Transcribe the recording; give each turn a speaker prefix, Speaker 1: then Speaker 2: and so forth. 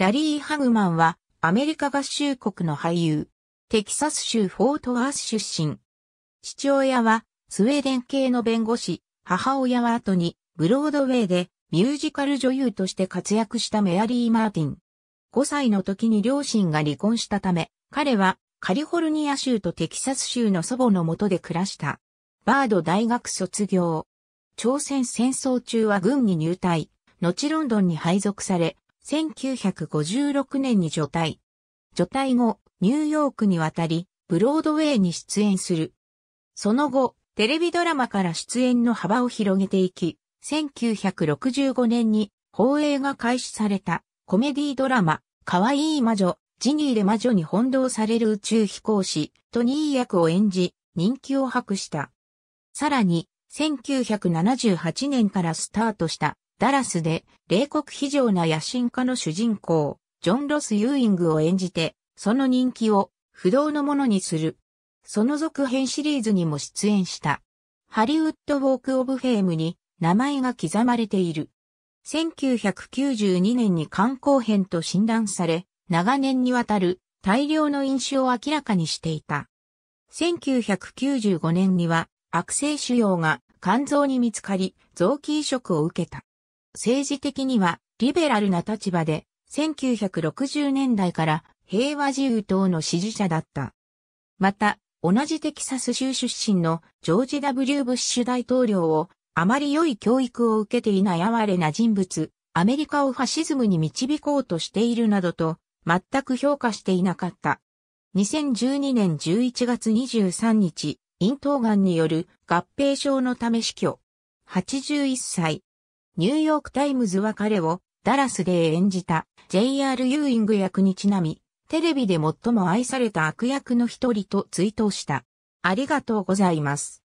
Speaker 1: ラリー・ハグマンは、アメリカ合衆国の俳優、テキサス州フォートワース出身。父親は、スウェーデン系の弁護士、母親は後に、ブロードウェイで、ミュージカル女優として活躍したメアリー・マーティン。5歳の時に両親が離婚したため、彼は、カリフォルニア州とテキサス州の祖母の下で暮らした。バード大学卒業。朝鮮戦争中は軍に入隊。後ロンドンに配属され、1956年に除隊。除隊後、ニューヨークに渡り、ブロードウェイに出演する。その後、テレビドラマから出演の幅を広げていき、1965年に放映が開始されたコメディドラマ、可愛い魔女、ジニーで魔女に翻弄される宇宙飛行士、トニー役を演じ、人気を博した。さらに、1978年からスタートしたダラスで、冷酷非情な野心家の主人公、ジョン・ロス・ユーイングを演じて、その人気を不動のものにする。その続編シリーズにも出演した。ハリウッド・ウォーク・オブ・フェームに名前が刻まれている。1992年に肝硬変と診断され、長年にわたる大量の飲酒を明らかにしていた。1995年には悪性腫瘍が肝臓に見つかり、臓器移植を受けた。政治的にはリベラルな立場で、1960年代から平和自由党の支持者だった。また、同じテキサス州出身のジョージ・ W・ ブッシュ大統領をあまり良い教育を受けていない哀れな人物、アメリカをファシズムに導こうとしているなどと、全く評価していなかった。2012年11月23日、咽頭癌による合併症のため死去。81歳。ニューヨークタイムズは彼をダラスで演じた J.R. ユーイング役にちなみ、テレビで最も愛された悪役の一人と追悼した。ありがとうございます。